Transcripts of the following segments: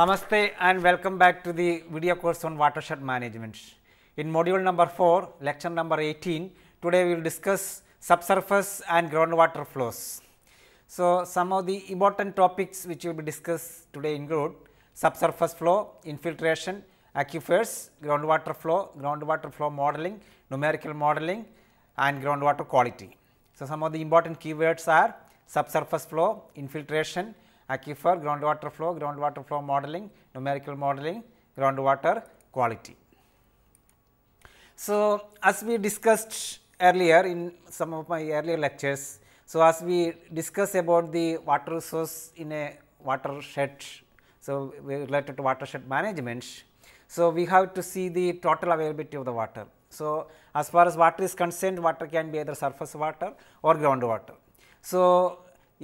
Namaste and welcome back to the video course on watershed management. In module number 4, lecture number 18, today we will discuss subsurface and groundwater flows. So, some of the important topics which will be discussed today include subsurface flow, infiltration, aquifers, groundwater flow, groundwater flow modeling, numerical modeling and groundwater quality. So, some of the important keywords are subsurface flow, infiltration, aquifer, groundwater flow, groundwater flow modeling, numerical modeling, groundwater quality. So, as we discussed earlier in some of my earlier lectures, so as we discuss about the water resource in a watershed, so related to watershed management, so we have to see the total availability of the water. So, as far as water is concerned, water can be either surface water or groundwater. So,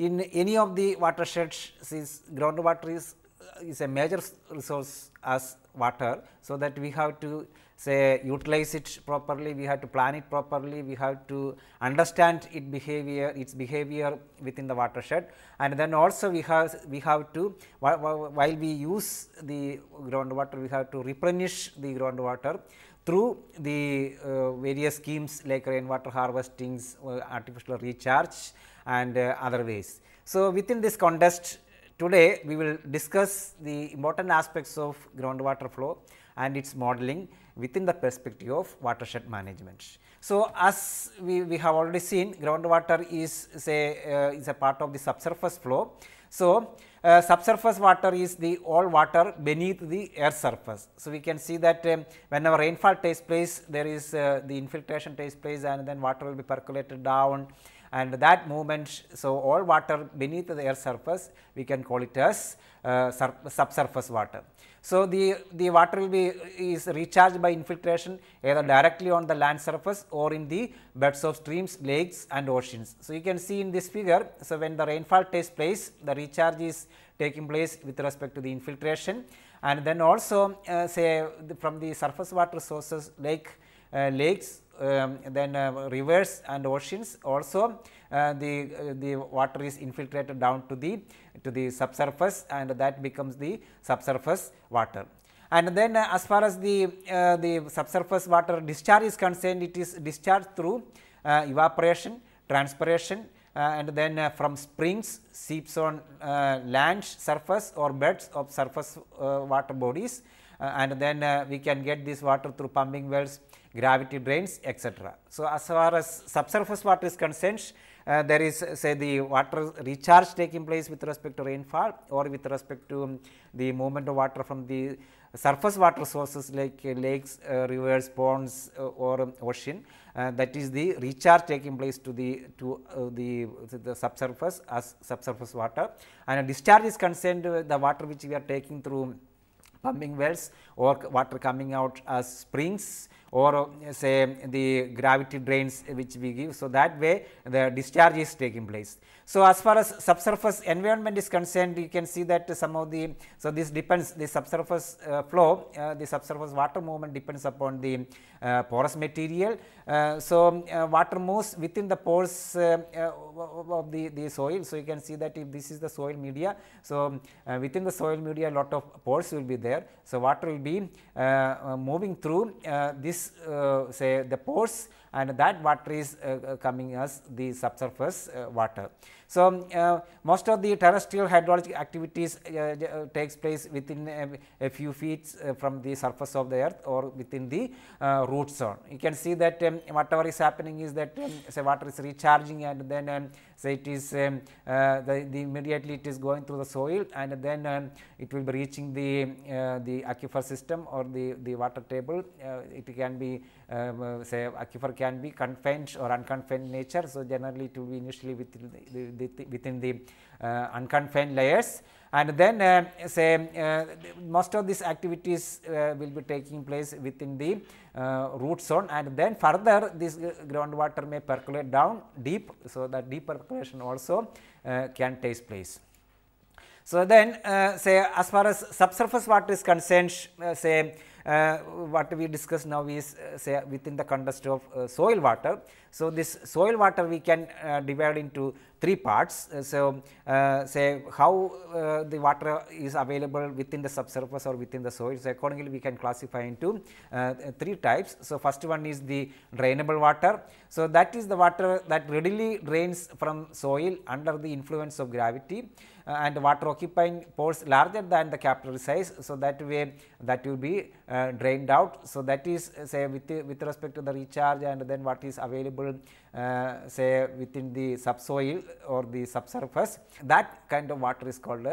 in any of the watersheds since groundwater is, uh, is a major resource as water. So, that we have to say utilize it properly, we have to plan it properly, we have to understand its behavior, its behavior within the watershed and then also we have we have to while we use the groundwater, we have to replenish the groundwater through the uh, various schemes like rainwater harvestings, uh, artificial recharge and uh, other ways. So, within this contest today we will discuss the important aspects of groundwater flow and its modeling within the perspective of watershed management. So, as we, we have already seen groundwater is say uh, is a part of the subsurface flow. So, uh, subsurface water is the all water beneath the air surface. So, we can see that um, whenever rainfall takes place there is uh, the infiltration takes place and then water will be percolated down and that movement. So, all water beneath the air surface we can call it as uh, subsurface water. So, the, the water will be is recharged by infiltration either directly on the land surface or in the beds of streams, lakes and oceans. So, you can see in this figure, so when the rainfall takes place, the recharge is taking place with respect to the infiltration and then also uh, say the, from the surface water sources like uh, lakes um, then uh, rivers and oceans also uh, the uh, the water is infiltrated down to the to the subsurface and that becomes the subsurface water. And then uh, as far as the uh, the subsurface water discharge is concerned, it is discharged through uh, evaporation, transpiration and then from springs seeps on land surface or beds of surface water bodies and then we can get this water through pumping wells, gravity drains etc. So, as far as subsurface water is concerned, uh, there is say the water recharge taking place with respect to rainfall or with respect to um, the movement of water from the surface water sources like uh, lakes, uh, rivers, ponds uh, or um, ocean uh, that is the recharge taking place to the to uh, the, the subsurface as subsurface water and a discharge is concerned the water which we are taking through pumping wells or water coming out as springs or uh, say the gravity drains which we give. So, that way the discharge is taking place. So, as far as subsurface environment is concerned, you can see that some of the, so this depends the subsurface uh, flow, uh, the subsurface water movement depends upon the uh, porous material. Uh, so, um, uh, water moves within the pores uh, of the, the soil. So, you can see that if this is the soil media, so um, within the soil media a lot of pores will be there. So, water will be moving through this say the pores and that water is coming as the subsurface water. So, um, uh, most of the terrestrial hydrologic activities uh, uh, takes place within a few feet from the surface of the earth or within the root zone. You can see that um, whatever is happening is that um, say water is recharging and then um, say it is um, uh, the, the, immediately it is going through the soil and then um, it will be reaching the uh, the aquifer system or the the water table uh, it can be um, say aquifer can be confined or unconfined nature so generally it will be initially within the, the, the, within the uh, unconfined layers and then uh, say uh, most of these activities uh, will be taking place within the uh, root zone and then further this uh, groundwater may percolate down deep. So, that deep percolation also can take place. So, then say as far as subsurface water is concerned say uh, what we discuss now is uh, say within the context of uh, soil water. So, this soil water we can divide into three parts. so, say how the water is available within the subsurface or within the soil. So, accordingly we can classify into three types. So, first one is the drainable water. So, that is the water that readily drains from soil under the influence of gravity. Uh, and water occupying pores larger than the capillary size. So, that way that will be uh, drained out. So, that is uh, say with, with respect to the recharge and then what is available say within the subsoil or the subsurface that kind of water is called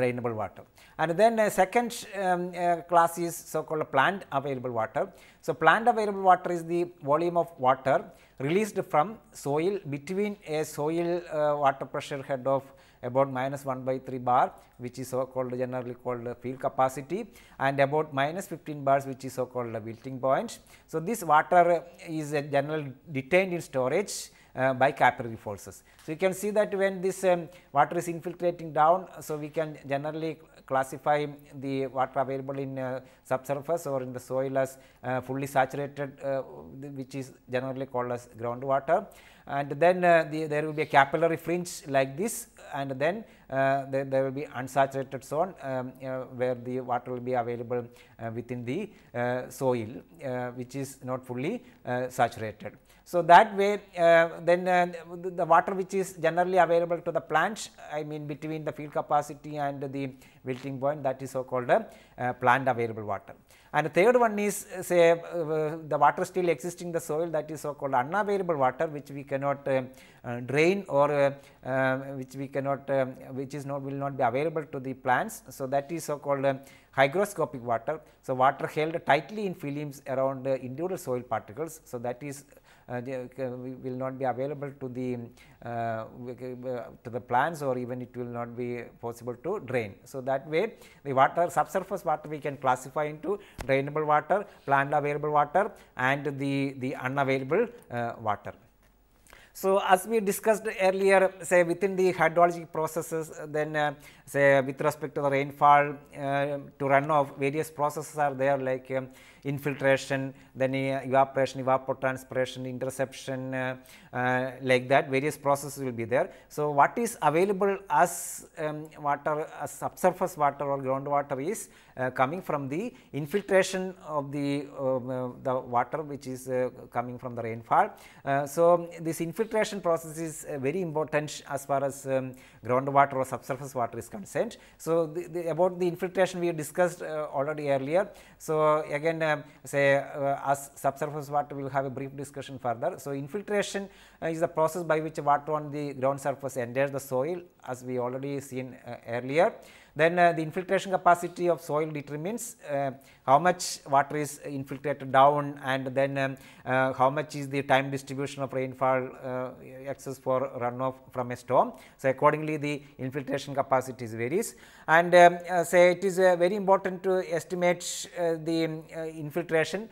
drainable water. And then a second um, class is so called plant available water. So, plant available water is the volume of water released from soil between a soil uh, water pressure head of about minus 1 by 3 bar which is so called generally called field capacity and about minus 15 bars which is so called wilting point. So, this water is generally detained in storage uh, by capillary forces. So, you can see that when this um, water is infiltrating down, so we can generally classify the water available in uh, subsurface or in the soil as uh, fully saturated, uh, which is generally called as groundwater and then uh, the, there will be a capillary fringe like this and then uh, there, there, will be unsaturated zone um, uh, where the water will be available within the soil which is not fully saturated. So, that way uh, then uh, the water which is generally available to the plants I mean between the field capacity and the wilting point that is so called a uh, plant available water. And the third one is uh, say uh, uh, the water still existing the soil that is so called unavailable water which we cannot uh, uh, drain or uh, which we cannot which is not will not be available to the plants. So, that is so called um, hygroscopic water. So, water held tightly in films around individual soil particles. So, that is uh, they, uh, will not be available to the uh, to the plants or even it will not be possible to drain. So, that way the water subsurface water we can classify into drainable water, plant available water and the, the unavailable water. So, as we discussed earlier say within the hydrologic processes then uh, say with respect to the rainfall uh, to runoff various processes are there like um, infiltration, then uh, evaporation, evapotranspiration, interception uh, uh, like that various processes will be there. So, what is available as um, water as subsurface water or groundwater is uh, coming from the infiltration of the, um, uh, the water which is uh, coming from the rainfall. so, this infiltration process is very important as far as um, groundwater or subsurface water is concerned. So, the, the, about the infiltration we discussed already earlier so, again uh, say uh, as subsurface water we will have a brief discussion further. So, infiltration uh, is the process by which water on the ground surface enters the soil as we already seen uh, earlier. Then uh, the infiltration capacity of soil determines how much water is infiltrated down and then um, uh, how much is the time distribution of rainfall uh, excess for runoff from a storm. So, accordingly the infiltration capacities varies and um, uh, say it is uh, very important to estimate uh, the um, uh, infiltration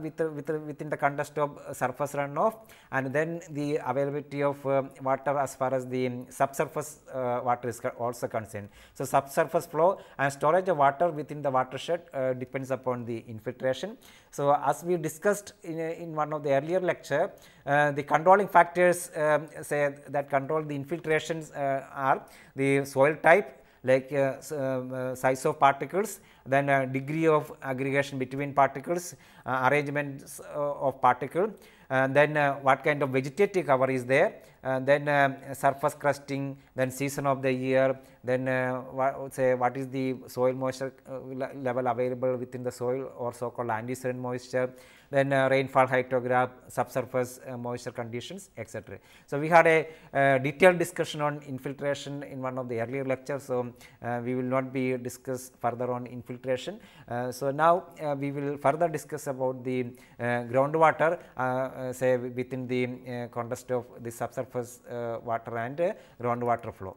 with, with, within the context of surface runoff and then the availability of um, water as far as the um, subsurface water is also concerned. So, subsurface flow and storage of water within the watershed depends depends upon the infiltration. So, as we discussed in, in one of the earlier lecture, uh, the controlling factors um, say that control the infiltrations uh, are the soil type like uh, uh, size of particles, then uh, degree of aggregation between particles, arrangements of particle, and then what kind of vegetative cover is there, uh, then uh, surface crusting, then season of the year, then uh, what, say what is the soil moisture uh, level available within the soil or so called antecedent moisture, then uh, rainfall hydrograph, subsurface uh, moisture conditions etc. So, we had a uh, detailed discussion on infiltration in one of the earlier lectures. So, uh, we will not be discuss further on infiltration. Uh, so, now uh, we will further discuss about the groundwater say within the context of the subsurface water and groundwater flow.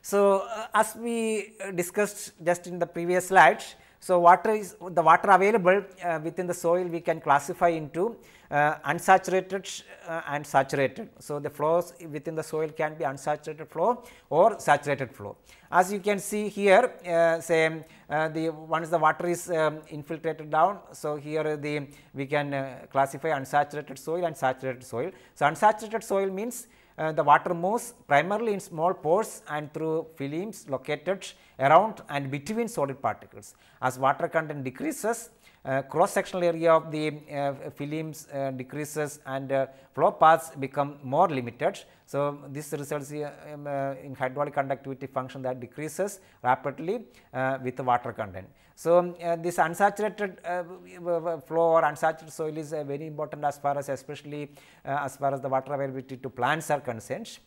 So, as we discussed just in the previous slides, so, water is the water available uh, within the soil we can classify into uh, unsaturated uh, and saturated. So, the flows within the soil can be unsaturated flow or saturated flow. As you can see here uh, say uh, the once the water is um, infiltrated down. So, here the we can uh, classify unsaturated soil and saturated soil. So, unsaturated soil means uh, the water moves primarily in small pores and through films located around and between solid particles. As water content decreases, uh, cross sectional area of the uh, films uh, decreases and flow paths become more limited. So, this results in um, hydraulic conductivity function that decreases rapidly with water content. So, um, this unsaturated flow or unsaturated soil is very important as far as especially as far as the water availability to plants are concerned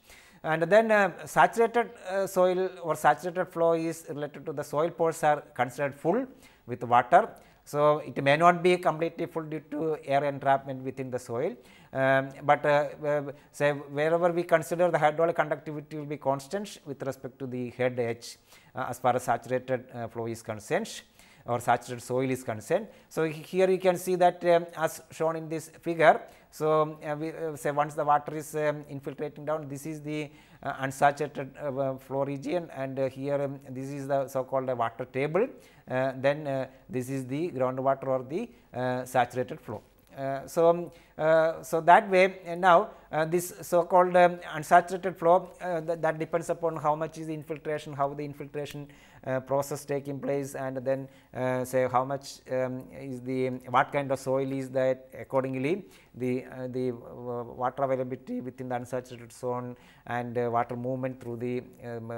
and then uh, saturated uh, soil or saturated flow is related to the soil pores are considered full with water so, it may not be completely full due to air entrapment within the soil, um, but uh, uh, say wherever we consider the hydraulic conductivity will be constant with respect to the head edge uh, as far as saturated uh, flow is concerned or saturated soil is concerned. So, here you can see that um, as shown in this figure. So, uh, we, uh, say once the water is um, infiltrating down this is the uh, unsaturated uh, uh, flow region and here um, this is the so called water table then this is the groundwater or the saturated flow. Uh, so, um, uh, so that way uh, now this so called um, unsaturated flow th that depends upon how much is the infiltration, how the infiltration uh, process taking place and then uh, say how much um, is the what kind of soil is that accordingly the uh, the water availability within the unsaturated zone and water movement through the um,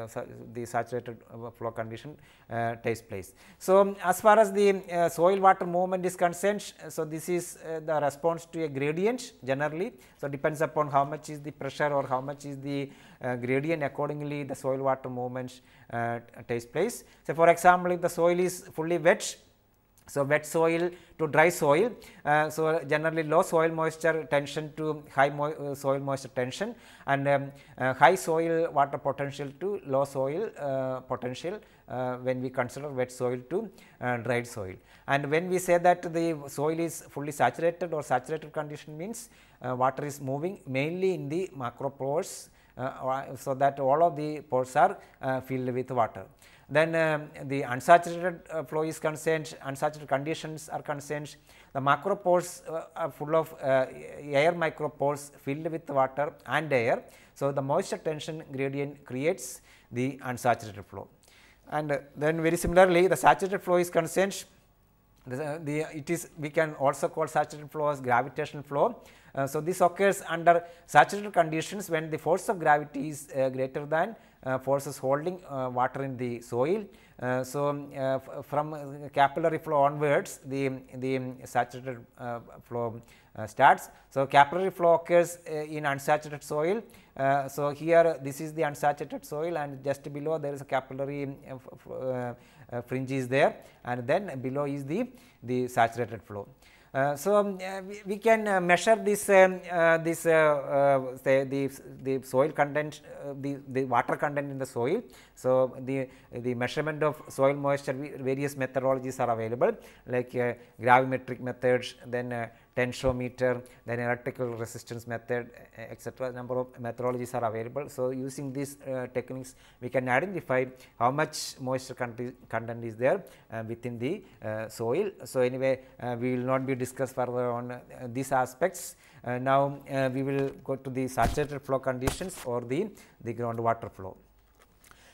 the saturated flow condition takes place. So, um, as far as the soil water movement is concerned, so this is the response to a gradient generally. So, depends upon how much is the pressure or how much is the uh, gradient accordingly the soil water movement uh, takes place. So, for example, if the soil is fully wet so, wet soil to dry soil. Uh, so, generally low soil moisture tension to high mo uh, soil moisture tension and um, uh, high soil water potential to low soil uh, potential when we consider wet soil to dry soil. And when we say that the soil is fully saturated or saturated condition means water is moving mainly in the macropores uh, uh, so that all of the pores are uh, filled with water. Then um, the unsaturated flow is concerned, unsaturated conditions are concerned, the macro pores are full of air Micro pores filled with water and air. So, the moisture tension gradient creates the unsaturated flow. And then very similarly, the saturated flow is concerned, the, the, it is we can also call saturated flow as gravitational flow uh, so, this occurs under saturated conditions when the force of gravity is uh, greater than uh, forces holding uh, water in the soil. Uh, so, um, uh, from capillary flow onwards the, the um, saturated flow starts. So, capillary flow occurs in unsaturated soil. so, here this is the unsaturated soil and just below there is a capillary um, fringe is there and then below is the, the saturated flow. Uh, so, um, uh, we can uh, measure this um, this say the the soil content the the water content in the soil. So, the the measurement of soil moisture various methodologies are available like gravimetric methods then tensiometer, then electrical resistance method etc. number of methodologies are available. So, using these uh, techniques we can identify how much moisture content is there uh, within the uh, soil. So, anyway uh, we will not be discussed further on uh, these aspects. Uh, now, we will go to the saturated flow conditions or the, the groundwater flow.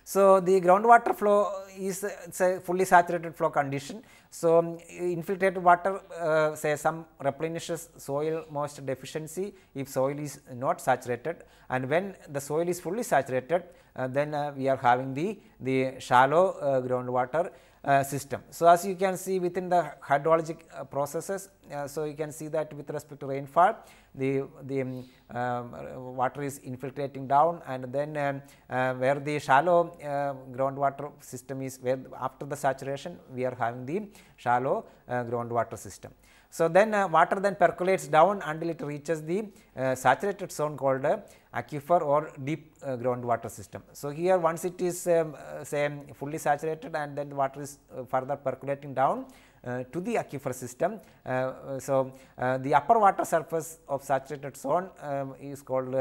So, the groundwater flow is a fully saturated flow condition. So, um, infiltrated water uh, say some replenishes soil moisture deficiency if soil is not saturated and when the soil is fully saturated uh, then uh, we are having the, the shallow uh, groundwater uh, system. So, as you can see within the hydrologic uh, processes, uh, so you can see that with respect to rainfall, the, the um, um water is infiltrating down and then um, uh, where the shallow uh, groundwater system is where after the saturation we are having the shallow uh, groundwater system. So, then uh, water then percolates down until it reaches the uh, saturated zone called uh, aquifer or deep uh, groundwater system. So, here once it is um, uh, say fully saturated and then water is uh, further percolating down, uh, to the aquifer system. Uh, uh, so, the upper water surface of saturated zone um, is called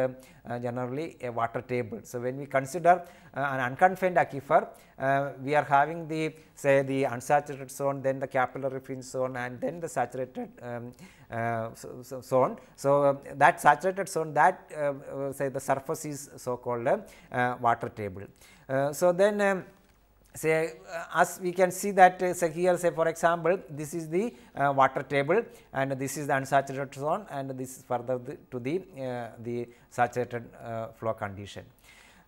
generally a water table. So, when we consider an unconfined aquifer, we are having the say the unsaturated zone, then the capillary fringe zone and then the saturated um, uh, so, so zone. So, uh, that saturated zone that uh, say the surface is so called water table. so, then um, say uh, as we can see that uh, say here say for example, this is the uh, water table and this is the unsaturated zone and this is further the, to the, uh, the saturated uh, flow condition.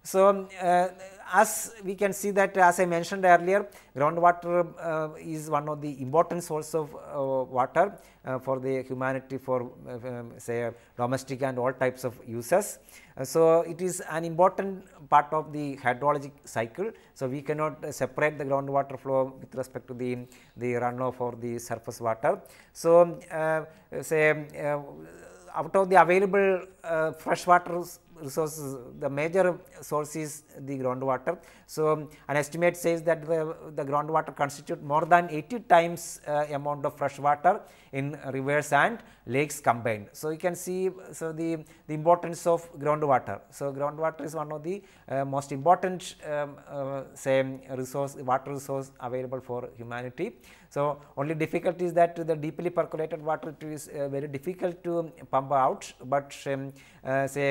So, um, uh, as we can see that as I mentioned earlier groundwater uh, is one of the important source of uh, water uh, for the humanity for uh, um, say uh, domestic and all types of uses. so, it is an important part of the hydrologic cycle. So, we cannot separate the groundwater flow with respect to the, the runoff or the surface water. So, um, say out of the available uh, fresh water resources, the major source is the groundwater. So, an estimate says that the, the groundwater constitute more than 80 times uh, amount of fresh water in rivers and lakes combined. So, you can see so the, the importance of groundwater. So, groundwater is one of the uh, most important um, uh, say resource water resource available for humanity. So, only difficulty is that the deeply percolated water it is uh, very difficult to pump out, but um, uh, say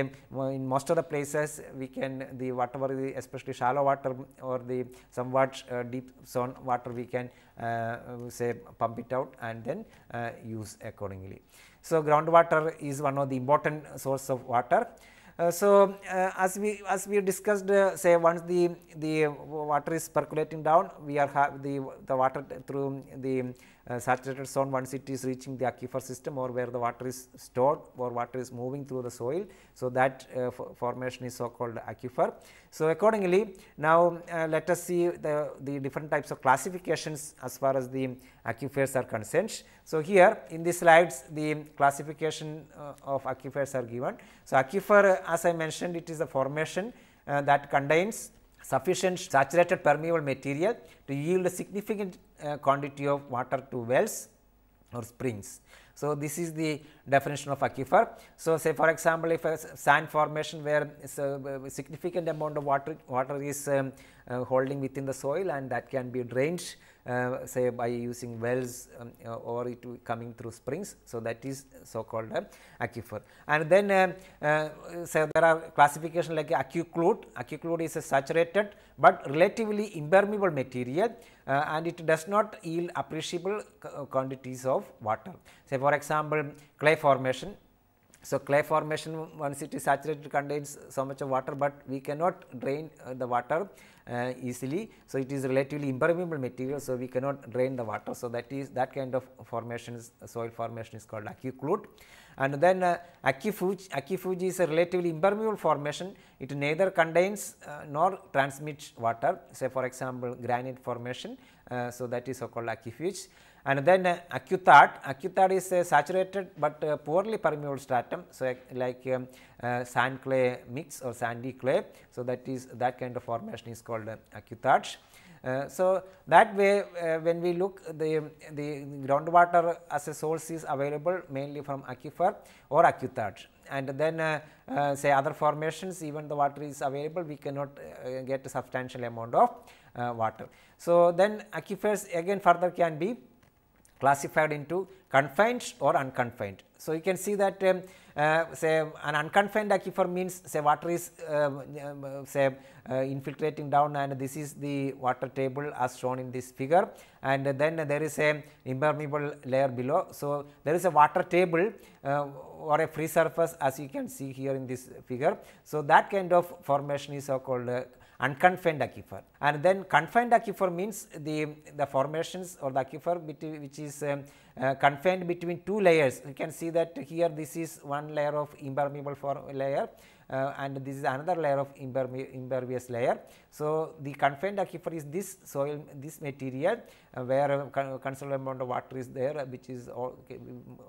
in most of the places we can the whatever the especially shallow water or the somewhat uh, deep zone water we can uh, say pump it out and then uh, use accordingly. So, groundwater is one of the important source of water. Uh, so, uh, as we as we discussed uh, say once the the water is percolating down we are have the the water through the uh, saturated zone once it is reaching the aquifer system or where the water is stored or water is moving through the soil. So, that uh, formation is so called aquifer. So, accordingly now uh, let us see the, the different types of classifications as far as the aquifers are concerned. So, here in these slides the classification uh, of aquifers are given. So, aquifer as I mentioned it is a formation uh, that contains sufficient saturated permeable material to yield a significant uh, quantity of water to wells or springs. So, this is the definition of aquifer. So, say for example, if a sand formation where a uh, significant amount of water, water is um, uh, holding within the soil and that can be drained uh, say by using wells um, uh, or it coming through springs. So, that is so called uh, aquifer and then um, uh, say there are classification like aquiclude. Aquiclude is a saturated, but relatively impermeable material uh, and it does not yield appreciable uh, quantities of water. Say for example, clay formation. So, clay formation once it is saturated contains so much of water, but we cannot drain uh, the water uh, easily. So, it is relatively impermeable material. So, we cannot drain the water. So, that is that kind of formations soil formation is called aquiclude and then uh, akifuge, is a relatively impermeable formation, it neither contains uh, nor transmits water say for example, granite formation, uh, so that is so called akifuge. And then uh, acutard, is a saturated but uh, poorly permeable stratum, so like um, uh, sand clay mix or sandy clay, so that is that kind of formation is called uh, acutard. Uh, so, that way uh, when we look the, the groundwater as a source is available mainly from aquifer or aquitard, and then uh, uh, say other formations even the water is available we cannot uh, get a substantial amount of water. So, then aquifers again further can be classified into confined or unconfined. So, you can see that um, uh, say an unconfined aquifer means say water is um, um, uh, say uh, infiltrating down and this is the water table as shown in this figure and then there is a impermeable layer below. So, there is a water table or a free surface as you can see here in this figure. So, that kind of formation is so called unconfined aquifer and then confined aquifer means the the formations or the aquifer which is um, uh, confined between two layers. You can see that here this is one layer of impermeable layer uh, and this is another layer of imperme impervious layer. So, the confined aquifer is this soil, this material uh, where a uh, considerable amount of water is there uh, which is all, okay,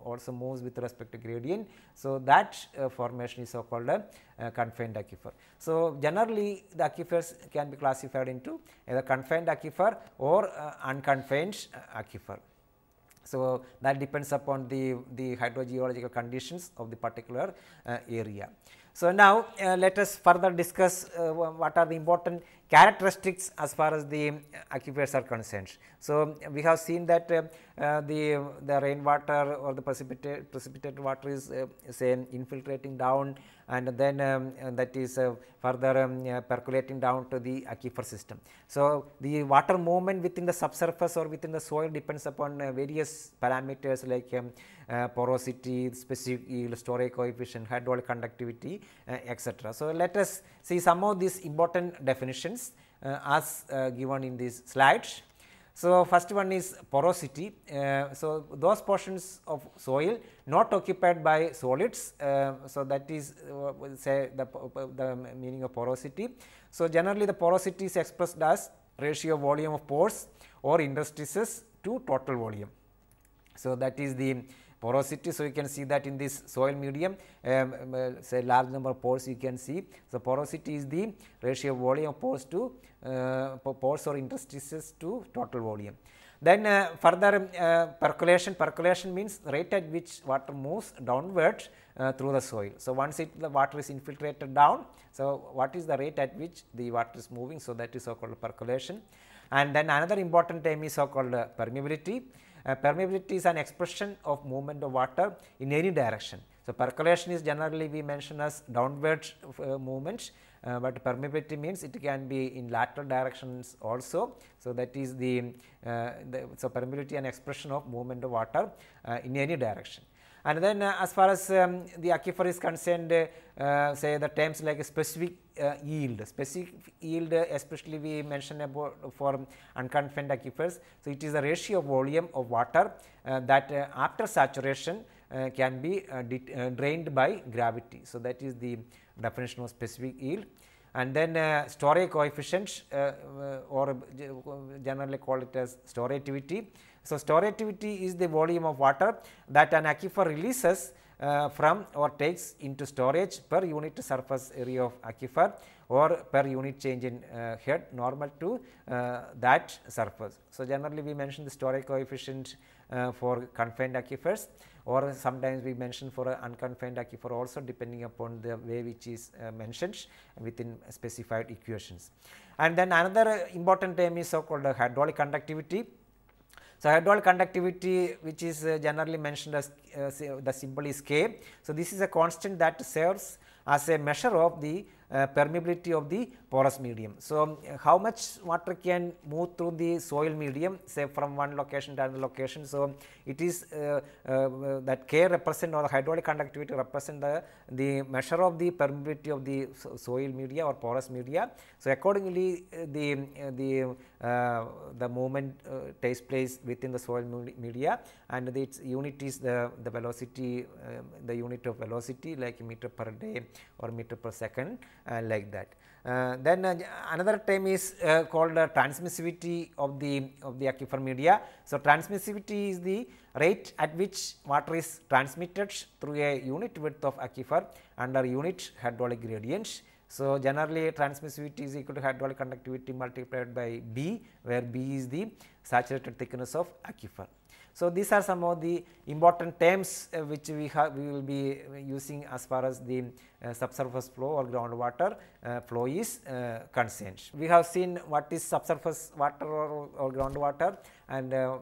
also moves with respect to gradient. So, that formation is so called a confined aquifer. So, generally the aquifers can be classified into either confined aquifer or unconfined aquifer. So, that depends upon the, the hydrogeological conditions of the particular uh, area. So, now uh, let us further discuss uh, what are the important characteristics as far as the aquifers are concerned. So, we have seen that uh, the, the rainwater or the precipitate, precipitated water is uh, say infiltrating down and then um, and that is uh, further um, percolating down to the aquifer system. So, the water movement within the subsurface or within the soil depends upon various parameters like um, uh, porosity, specific yield, storage coefficient, hydraulic conductivity, uh, etc. So, let us see some of these important definitions. Uh, as uh, given in these slides. So, first one is porosity. Uh, so, those portions of soil not occupied by solids. Uh, so, that is uh, say the, uh, the meaning of porosity. So, generally the porosity is expressed as ratio volume of pores or interstices to total volume. So, that is the porosity. So, you can see that in this soil medium um, um uh, say large number of pores you can see. So, porosity is the ratio of volume of pores to uh, pores or interstices to total volume. Then uh, further um, uh, percolation, percolation means rate at which water moves downwards uh, through the soil. So, once it the water is infiltrated down, so what is the rate at which the water is moving, so that is so called percolation. And then another important term is so called uh, permeability. Uh, permeability is an expression of movement of water in any direction. So, percolation is generally we mention as downward uh, movement, uh, but permeability means it can be in lateral directions also. So, that is the, uh, the so permeability an expression of movement of water uh, in any direction. And then uh, as far as um, the aquifer is concerned, uh, say the terms like specific uh, yield, specific yield especially we mentioned about for unconfined aquifers. So, it is the ratio of volume of water that after saturation uh, can be uh, uh, drained by gravity. So, that is the definition of specific yield and then uh, storage coefficients or generally called it as storativity so, storativity is the volume of water that an aquifer releases uh, from or takes into storage per unit surface area of aquifer or per unit change in uh, head normal to uh, that surface. So, generally we mention the storage coefficient uh, for confined aquifers or sometimes we mention for unconfined aquifer also depending upon the way which is uh, mentioned within specified equations. And then another important term is so called hydraulic conductivity so, hydrol conductivity which is uh, generally mentioned as uh, the symbol is K. So, this is a constant that serves as a measure of the uh, permeability of the porous medium. So, how much water can move through the soil medium say from one location to another location. So, it is uh, uh, that K represent or the hydraulic conductivity represent the, the measure of the permeability of the soil media or porous media. So, accordingly uh, the, uh, the, uh, the movement uh, takes place within the soil media and the, its unit is the, the velocity um, the unit of velocity like meter per day or meter per second like that. Uh, then uh, another term is uh, called uh, transmissivity of the of the aquifer media. So, transmissivity is the rate at which water is transmitted through a unit width of aquifer under unit hydraulic gradient. So, generally transmissivity is equal to hydraulic conductivity multiplied by B, where B is the saturated thickness of aquifer. So, these are some of the important terms uh, which we have we will be uh, using as far as the uh, subsurface flow or groundwater uh, flow is uh, concerned. We have seen what is subsurface water or, or groundwater and uh,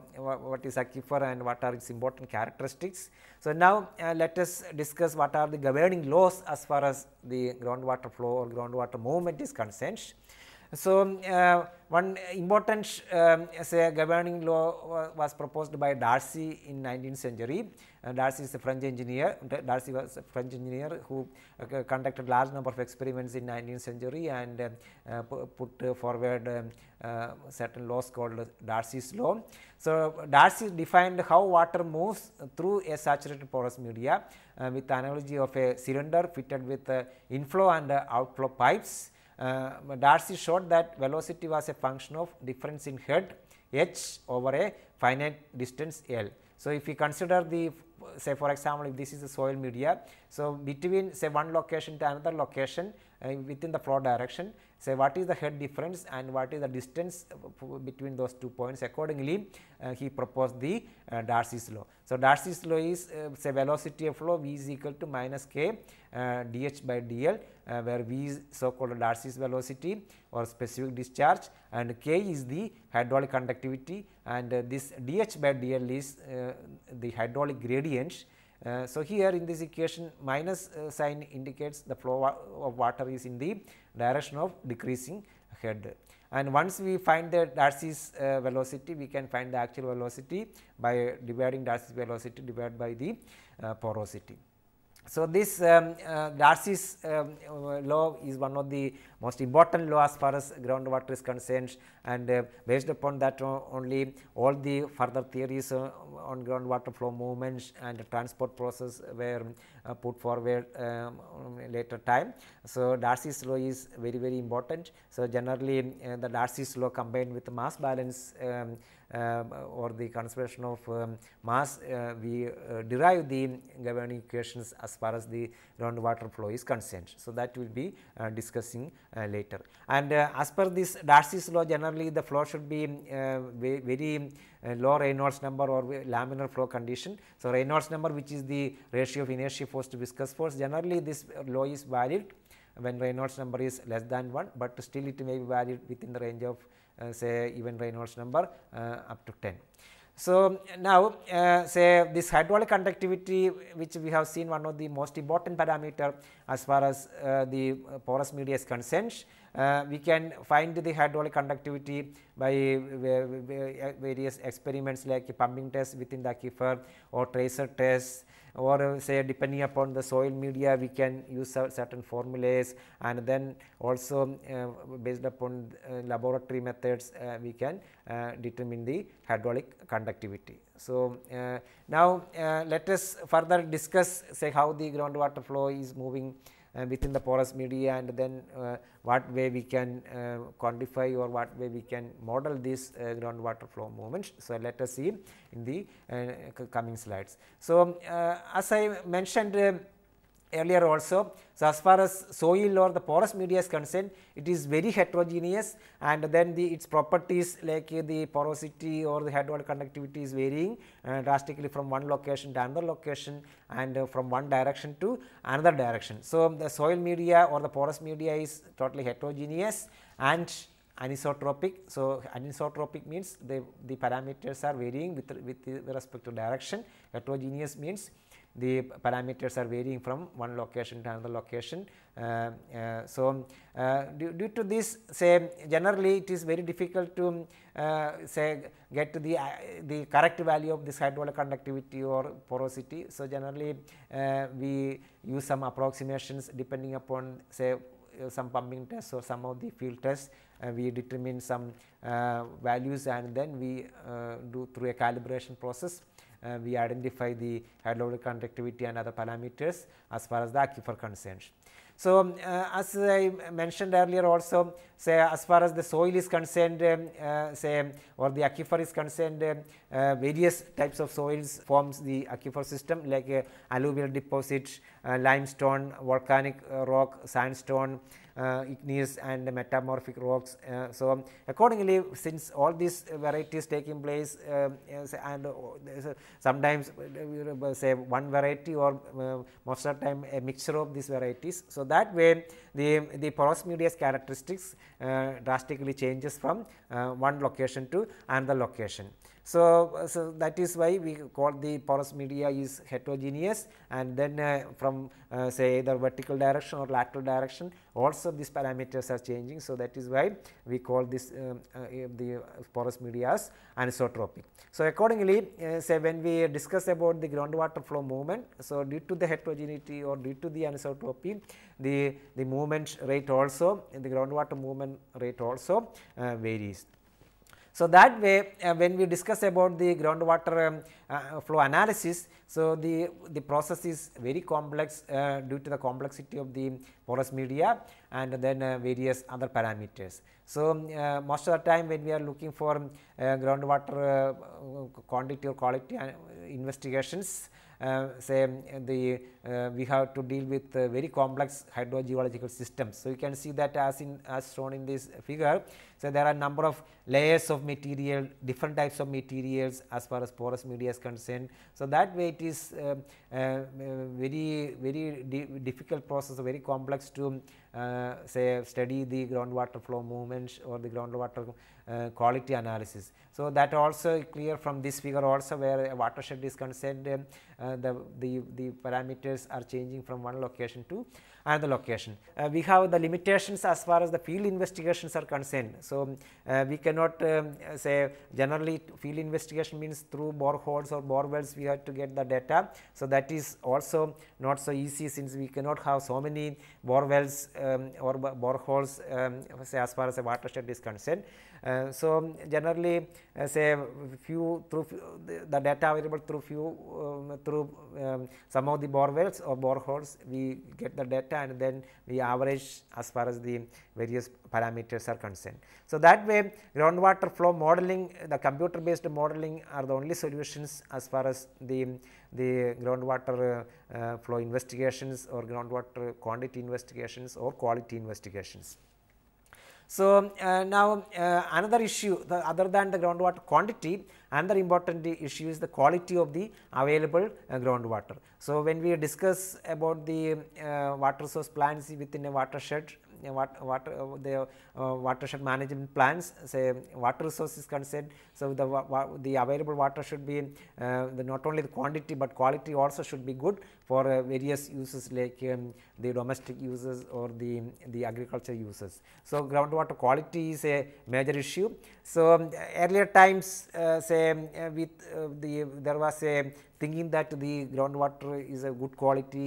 what is aquifer and what are its important characteristics. So, now let us discuss what are the governing laws as far as the groundwater flow or groundwater movement is concerned. So, um, uh, one important um, say governing law uh, was proposed by Darcy in 19th century. Uh, Darcy is a French engineer. Uh, Darcy was a French engineer who uh, conducted large number of experiments in 19th century and uh, put forward um, uh, certain laws called Darcy's law. So, Darcy defined how water moves through a saturated porous media uh, with analogy of a cylinder fitted with uh, inflow and uh, outflow pipes uh, Darcy showed that velocity was a function of difference in head h over a finite distance L. So, if we consider the say for example, if this is a soil media. So, between say one location to another location uh, within the flow direction say what is the head difference and what is the distance uh, between those two points accordingly uh, he proposed the uh, Darcy's law. So, Darcy's law is uh, say velocity of flow v is equal to minus k uh, dh by dl uh, where v is so called Darcy's velocity or specific discharge and k is the hydraulic conductivity and uh, this dh by dl is the hydraulic gradient uh, so, here in this equation minus uh, sign indicates the flow of water is in the direction of decreasing head. And once we find the Darcy's uh, velocity, we can find the actual velocity by dividing Darcy's velocity divided by the uh, porosity. So, this um, uh, Darcy's um, uh, law is one of the most important law as far as groundwater is concerned and uh, based upon that only all the further theories uh, on groundwater flow movements and transport process were uh, put forward um, um later time. So, Darcy's law is very very important. So, generally uh, the Darcy's law combined with mass balance um, uh, or the conservation of um, mass uh, we uh, derive the governing equations as far as the groundwater flow is concerned. So, that will be discussing later and as per this Darcy's law generally the flow should be very uh, low Reynolds number or laminar flow condition. So, Reynolds number which is the ratio of inertia force to viscous force generally this law is valid when Reynolds number is less than 1, but still it may be valid within the range of uh, say even Reynolds number uh, up to 10. So, now uh, say this hydraulic conductivity which we have seen one of the most important parameter as far as uh, the porous media is concerned uh, we can find the hydraulic conductivity by various experiments like pumping test within the aquifer or tracer test or uh, say depending upon the soil media we can use certain formulas and then also uh, based upon uh, laboratory methods uh, we can uh, determine the hydraulic conductivity. So, uh, now let us further discuss say how the groundwater flow is moving uh, within the porous media and then uh, what way we can uh, quantify or what way we can model these groundwater flow movements. So, let us see in the coming slides. So, um, as I mentioned um, earlier also. So, as far as soil or the porous media is concerned, it is very heterogeneous and then the its properties like the porosity or the head wall conductivity is varying uh, drastically from one location to another location and uh, from one direction to another direction. So, the soil media or the porous media is totally heterogeneous and anisotropic. So, anisotropic means the, the parameters are varying with, with respect to direction, heterogeneous means the parameters are varying from one location to another location. Uh, uh, so, uh, due, due, to this say generally it is very difficult to say get to the, the correct value of this hydraulic conductivity or porosity. So, generally we use some approximations depending upon say some pumping tests or some of the field tests uh, we determine some uh, values and then we uh, do through a calibration process uh, we identify the hydraulic conductivity and other parameters as far as the aquifer concerns. So, um, uh, as I mentioned earlier also say as far as the soil is concerned um, uh, say or the aquifer is concerned um, uh, various types of soils forms the aquifer system like alluvial deposit, limestone, volcanic rock, sandstone, uh, igneous and metamorphic rocks. Uh, so, accordingly since all these varieties taking place um, and uh, sometimes say one variety or most of the time a mixture of these varieties. So, that way the, the porous media's characteristics drastically changes from one location to another location. So, so that is why we call the porous media is heterogeneous and then uh, from uh, say either vertical direction or lateral direction also these parameters are changing. So, that is why we call this um, uh, uh, the porous media as anisotropic. So, accordingly uh, say when we discuss about the groundwater flow movement. So, due to the heterogeneity or due to the anisotropy the, the movement rate also in the groundwater movement rate also uh, varies. So, that way uh, when we discuss about the groundwater um, uh, flow analysis, so the, the process is very complex uh, due to the complexity of the porous media and then uh, various other parameters. So, um, uh, most of the time when we are looking for um, uh, groundwater quantity or quality investigations, uh, say um, the uh, we have to deal with uh, very complex hydrogeological systems. So, you can see that as in as shown in this figure. So, there are number of layers of material, different types of materials as far as porous media is concerned. So, that way it is uh, uh, very, very di difficult process, very complex to uh, say study the groundwater flow movements or the groundwater uh, quality analysis. So, that also clear from this figure also where watershed is concerned, uh, the, the, the parameters are changing from one location to and the location. Uh, we have the limitations as far as the field investigations are concerned. So, um, uh, we cannot um, uh, say generally field investigation means through boreholes or borewells we have to get the data. So, that is also not so easy since we cannot have so many borewells um, or boreholes um, say as far as a watershed is concerned. Uh, so, um, generally uh, say few through the data available through few um, through um, some of the borewells or boreholes we get the data and then we average as far as the various parameters are concerned. So, that way groundwater flow modeling the computer based modeling are the only solutions as far as the the groundwater uh, uh, flow investigations or groundwater quantity investigations or quality investigations. So, uh, now uh, another issue the, other than the groundwater quantity, another important issue is the quality of the available uh, groundwater. So, when we discuss about the uh, water source plants within a watershed what, water, uh, the uh, watershed management plans, say water resource is concerned. So, the, the available water should be uh, the not only the quantity, but quality also should be good for various uses like um, the domestic uses or the, the agriculture uses. So, groundwater quality is a major issue. So, um, earlier times say with the there was a thinking that the groundwater is a good quality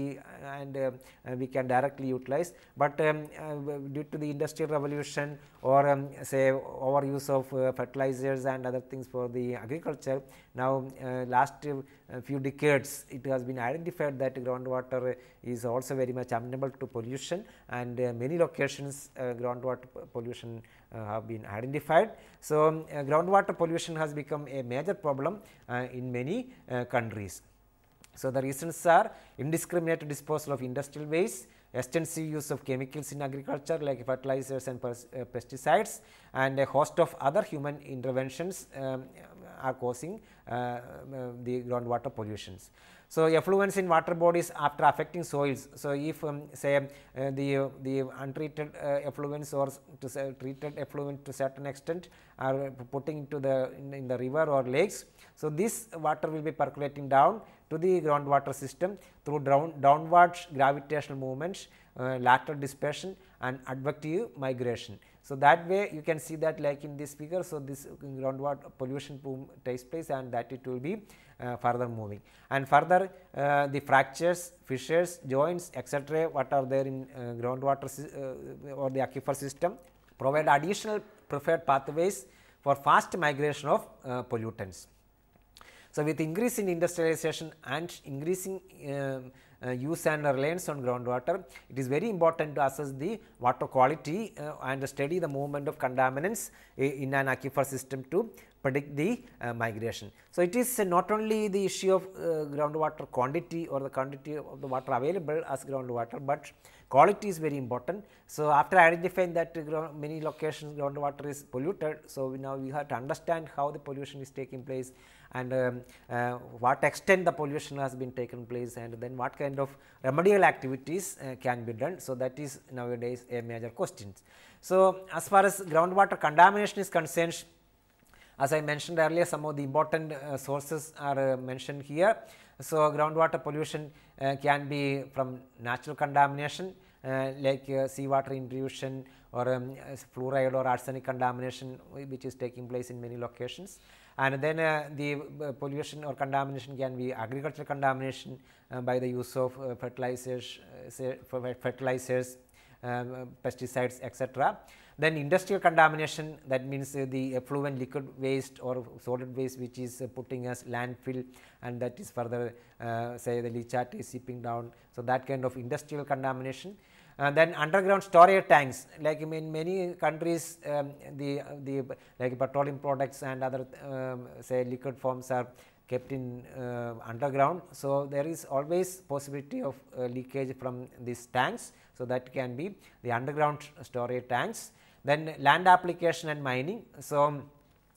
and um, uh, we can directly utilize. But um, uh, due to the industrial revolution or um, say overuse of uh, fertilizers and other things for the agriculture, now, uh, last uh, few decades it has been identified that groundwater is also very much amenable to pollution and uh, many locations groundwater pollution have been identified. So, um, groundwater pollution has become a major problem in many countries. So, the reasons are indiscriminate disposal of industrial waste, extensive use of chemicals in agriculture like fertilizers and pesticides and a host of other human interventions um, are causing uh, uh, the groundwater pollutions. So, effluents in water bodies after affecting soils. So, if um, say uh, the, the untreated uh, effluents or to say treated effluent to certain extent are putting into the in, in, the river or lakes. So, this water will be percolating down to the groundwater system through down, downward gravitational movements, uh, lateral dispersion and advective migration. So, that way you can see that like in this figure. So, this groundwater pollution boom takes place and that it will be uh, further moving and further uh, the fractures, fissures, joints etc. what are there in uh, groundwater uh, or the aquifer system provide additional preferred pathways for fast migration of uh, pollutants. So, with increase in industrialization and increasing uh, uh, use and reliance on groundwater, it is very important to assess the water quality uh, and study the movement of contaminants uh, in an aquifer system to predict the uh, migration. So, it is not only the issue of uh, groundwater quantity or the quantity of the water available as groundwater, but quality is very important. So, after identifying that many locations groundwater is polluted, so we now we have to understand how the pollution is taking place and um, uh, what extent the pollution has been taken place and then what kind of remedial activities uh, can be done. So, that is nowadays a major question. So, as far as groundwater contamination is concerned, as I mentioned earlier some of the important uh, sources are uh, mentioned here. So, groundwater pollution uh, can be from natural contamination uh, like seawater intrusion or um, fluoride or arsenic contamination which is taking place in many locations and then uh, the uh, pollution or contamination can be agricultural contamination uh, by the use of fertilizers, fertilizers um, pesticides etc. Then industrial contamination that means uh, the effluent liquid waste or solid waste which is uh, putting as landfill and that is further uh, say the leachate is seeping down. So, that kind of industrial contamination uh, then underground storage tanks like in many countries um, the, the like petroleum products and other um, say liquid forms are kept in uh, underground. So, there is always possibility of uh, leakage from these tanks. So, that can be the underground storage tanks. Then land application and mining. So,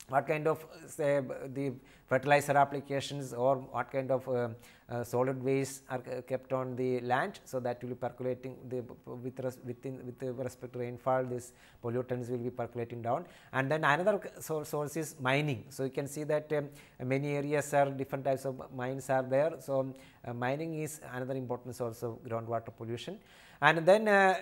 what kind of say the fertilizer applications or what kind of um, uh, solid waste are kept on the land. So, that will be percolating the with res within with respect to rainfall this pollutants will be percolating down and then another source, is mining. So, you can see that um, many areas are different types of mines are there. So, uh, mining is another important source of groundwater pollution. And then uh,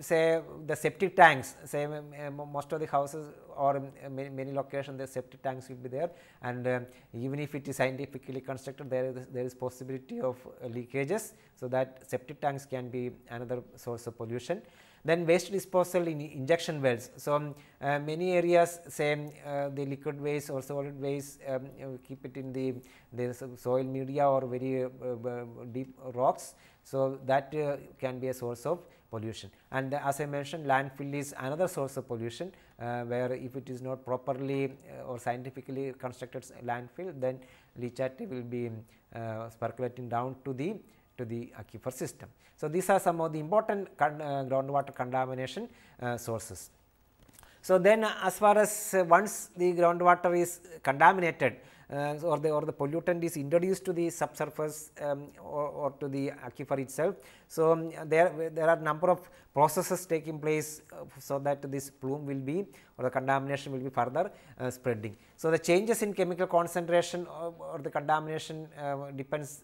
say the septic tanks, say most of the houses or many, locations the septic tanks will be there and um, even if it is scientifically constructed there is, there is possibility of uh, leakages. So, that septic tanks can be another source of pollution then waste disposal in injection wells. So, um, uh, many areas say um, uh, the liquid waste or solid waste um, keep it in the, the soil media or very uh, deep rocks. So, that uh, can be a source of pollution and uh, as I mentioned landfill is another source of pollution uh, where if it is not properly uh, or scientifically constructed landfill then leachate will be um, uh, percolating down to the to the aquifer system. So, these are some of the important con uh, groundwater contamination sources. So, then as far as once the groundwater is contaminated uh, or the or the pollutant is introduced to the subsurface um, or, or, to the aquifer itself. So, um, there there are number of processes taking place uh, so that this plume will be or the contamination will be further uh, spreading. So, the changes in chemical concentration or, or the contamination depends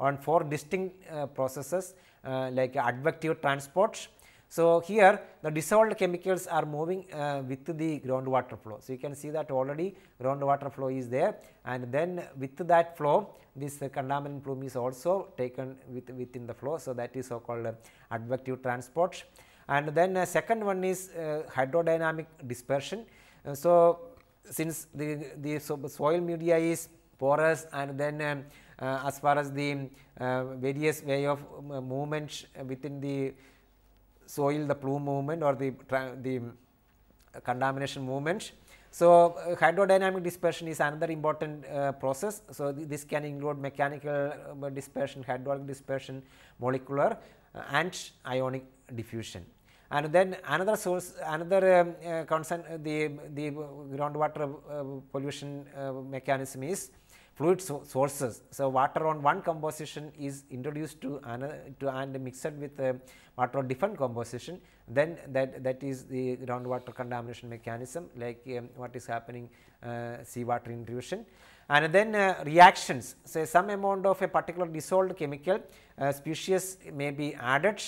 on four distinct processes like advective transport, so, here the dissolved chemicals are moving uh, with the groundwater flow. So, you can see that already groundwater flow is there and then with that flow this uh, contaminant plume is also taken with, within the flow. So, that is so called uh, advective transport and then uh, second one is uh, hydrodynamic dispersion. Uh, so, since the, the soil media is porous and then um, as far as the various way of movement within the soil, the plume movement or the, the contamination movement. So, uh, hydrodynamic dispersion is another important uh, process. So, th this can include mechanical uh, dispersion, hydraulic dispersion, molecular uh, and ionic diffusion. And then another source, another um, uh, concern, uh, the, the groundwater pollution mechanism is fluid so sources. So, water on one composition is introduced to another to and mixed with uh, water on different composition then that that is the groundwater contamination mechanism like um, what is happening uh, seawater intrusion and then uh, reactions say some amount of a particular dissolved chemical uh, species may be added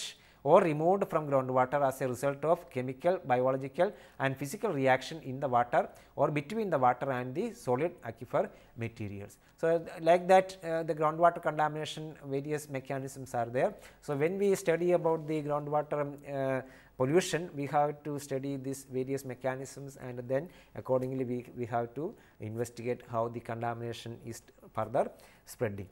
or removed from groundwater as a result of chemical, biological and physical reaction in the water or between the water and the solid aquifer materials. So, like that uh, the groundwater contamination various mechanisms are there. So, when we study about the groundwater um, uh, pollution, we have to study these various mechanisms and then accordingly we, we have to investigate how the contamination is further spreading.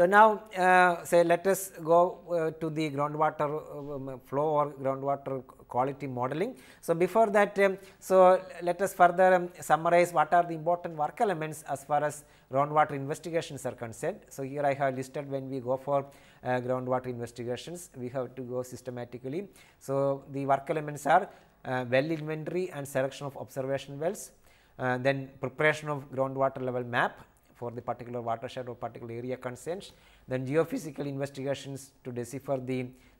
So, now uh, say let us go uh, to the groundwater um, flow or groundwater quality modeling. So, before that um, so let us further um, summarize what are the important work elements as far as groundwater investigations are concerned. So, here I have listed when we go for uh, groundwater investigations we have to go systematically. So, the work elements are uh, well inventory and selection of observation wells, uh, then preparation of groundwater level map for the particular watershed or particular area concerns, then geophysical investigations to decipher the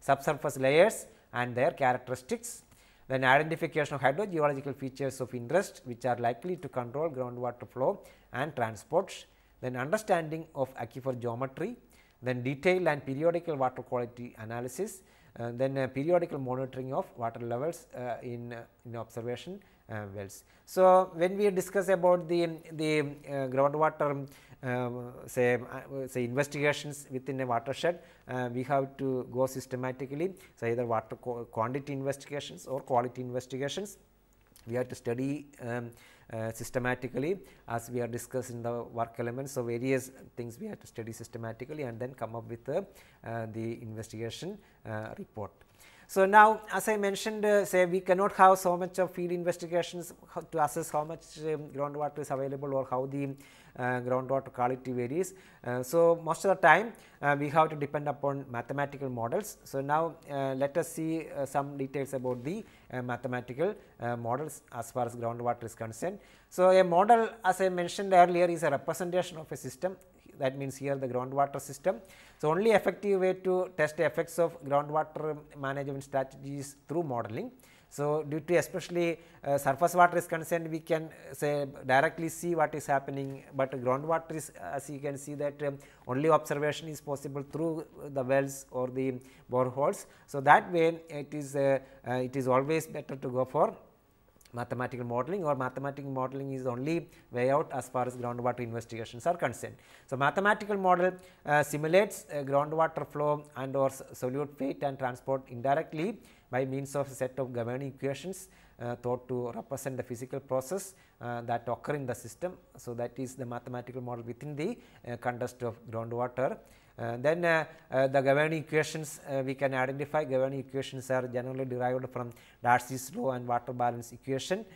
subsurface layers and their characteristics, then identification of hydrogeological features of interest which are likely to control groundwater flow and transport, then understanding of aquifer geometry, then detailed and periodical water quality analysis, uh, then uh, periodical monitoring of water levels uh, in, uh, in observation uh, wells. So, when we discuss about the, the uh, groundwater um, uh, say, uh, say investigations within a watershed, we have to go systematically, so either water quantity investigations or quality investigations. We have to study um, uh, systematically as we have discussed in the work elements. So, various things we have to study systematically and then come up with uh, uh, the investigation report. So, now as I mentioned uh, say we cannot have so much of field investigations to assess how much um, groundwater is available or how the uh, groundwater quality varies. Uh, so, most of the time uh, we have to depend upon mathematical models. So, now uh, let us see uh, some details about the uh, mathematical models as far as groundwater is concerned. So, a model as I mentioned earlier is a representation of a system that means here the groundwater system. So, only effective way to test the effects of groundwater management strategies through modeling. So, due to especially uh, surface water is concerned we can uh, say directly see what is happening, but groundwater is as you can see that um, only observation is possible through the wells or the boreholes. So, that way it is uh, uh, it is always better to go for mathematical modeling or mathematical modeling is the only way out as far as groundwater investigations are concerned. So, mathematical model uh, simulates uh, groundwater flow and or solute fate and transport indirectly by means of a set of governing equations uh, thought to represent the physical process uh, that occur in the system. So, that is the mathematical model within the uh, context of groundwater uh, then uh, uh, the governing equations we can identify governing equations are generally derived from Darcy's law and water balance equation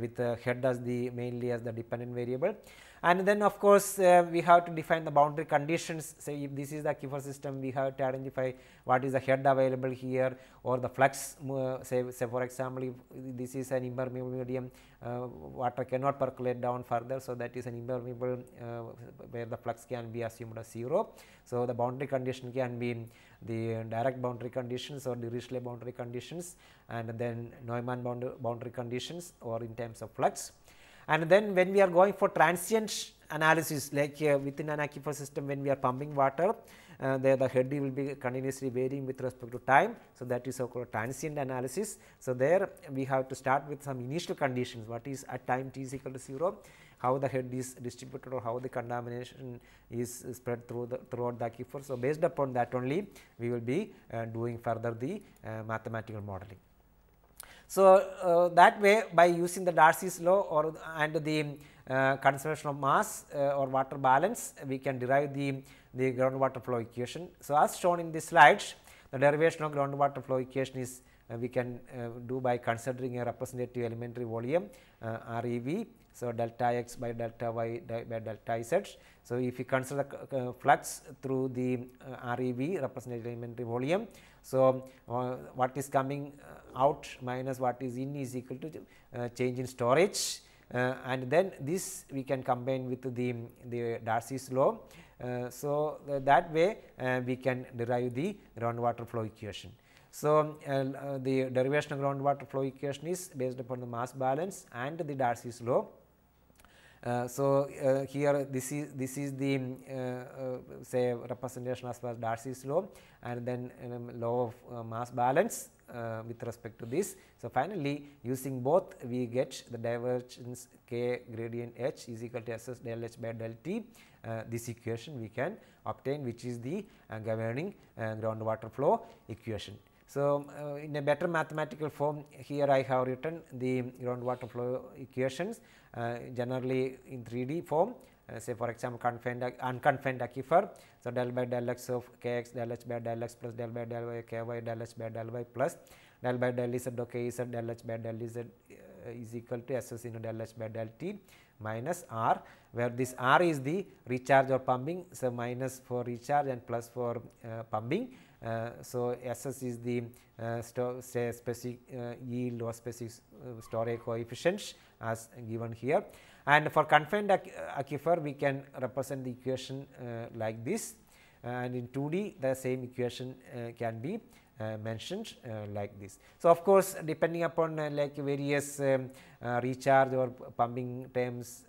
with head as the mainly as the dependent variable. And then of course, uh, we have to define the boundary conditions say if this is the Kiefer system we have to identify what is the head available here or the flux uh, say, say for example, if this is an impermeable medium uh, water cannot percolate down further. So, that is an impermeable uh, where the flux can be assumed as 0. So, the boundary condition can be the direct boundary conditions or Dirichlet boundary conditions and then Neumann boundary conditions or in terms of flux. And then when we are going for transient analysis like uh, within an aquifer system when we are pumping water, uh, there the head will be continuously varying with respect to time. So, that is so called transient analysis. So, there we have to start with some initial conditions what is at time t is equal to 0, how the head is distributed or how the contamination is spread through the, throughout the aquifer. So, based upon that only we will be uh, doing further the uh, mathematical modeling. So, uh, that way by using the Darcy's law or and the uh, conservation of mass uh, or water balance, we can derive the, the groundwater flow equation. So, as shown in the slides, the derivation of groundwater flow equation is uh, we can uh, do by considering a representative elementary volume uh, REV. So, delta x by delta y by delta z. So, if we consider the flux through the REV representative elementary volume, so, uh, what is coming uh, out minus what is in is equal to uh, change in storage and then this we can combine with the, the Darcy's law. so, that way we can derive the groundwater flow equation. So, um, the derivation of groundwater flow equation is based upon the mass balance and the Darcy's law. Uh, so uh, here this is this is the uh, uh say representation as far as Darcy's law and then um, law of uh, mass balance with respect to this. So finally, using both we get the divergence k gradient h is equal to SS del h by del t this equation we can obtain which is the governing groundwater flow equation. So, uh, in a better mathematical form here I have written the groundwater flow equations uh, generally in 3D form uh, say for example, confined unconfined aquifer. So, del by del x of k x del h by del x plus del by del y k y del h by del y plus del by del z of k z del h by del z uh, is equal to S s into del h by del t minus r where this r is the recharge or pumping. So, minus for recharge and plus for uh, pumping uh, so, SS is the uh, specific uh, yield or specific storage coefficients as given here. And for confined aquifer, we can represent the equation like this and in 2D the same equation uh, can be uh, mentioned uh, like this. So, of course, depending upon uh, like various um, recharge or pumping terms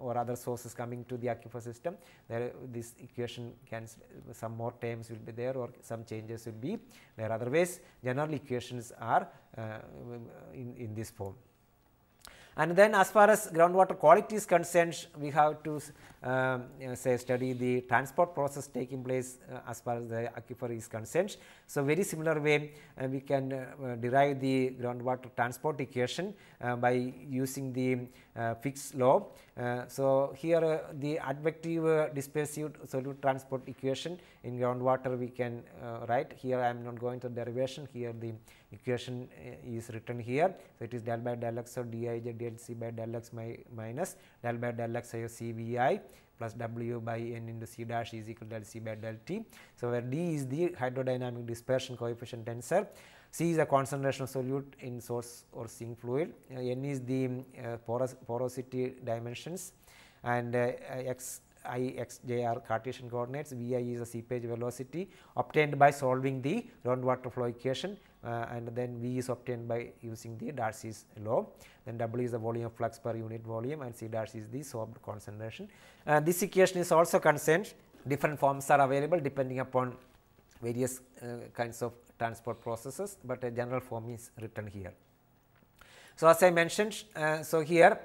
or other sources coming to the aquifer system, there this equation can some more terms will be there or some changes will be there. Otherwise, general equations are in, in this form. And then as far as groundwater quality is concerned, we have to uh, say study the transport process taking place uh, as far as the aquifer is concerned. So, very similar way uh, we can uh, uh, derive the groundwater transport equation uh, by using the Fick's law. so, here the advective dispersive solute transport equation in groundwater we can write here I am not going to derivation here the equation eh, is written here. So, it is del by del x or dij del c by del x my, minus del by del x of c v i plus w by n into c dash is equal to del c by del t. So, where d is the hydrodynamic dispersion coefficient tensor, c is a concentration of solute in source or sink fluid, uh, n is the uh, poros porosity dimensions and uh, x i x j are Cartesian coordinates, v i is the seepage velocity obtained by solving the groundwater flow equation uh, and then V is obtained by using the Darcy's law. Then W is the volume of flux per unit volume and C Darcy is the sorbed concentration. Uh, this equation is also concerned different forms are available depending upon various uh, kinds of transport processes, but a general form is written here. So, as I mentioned, uh, so here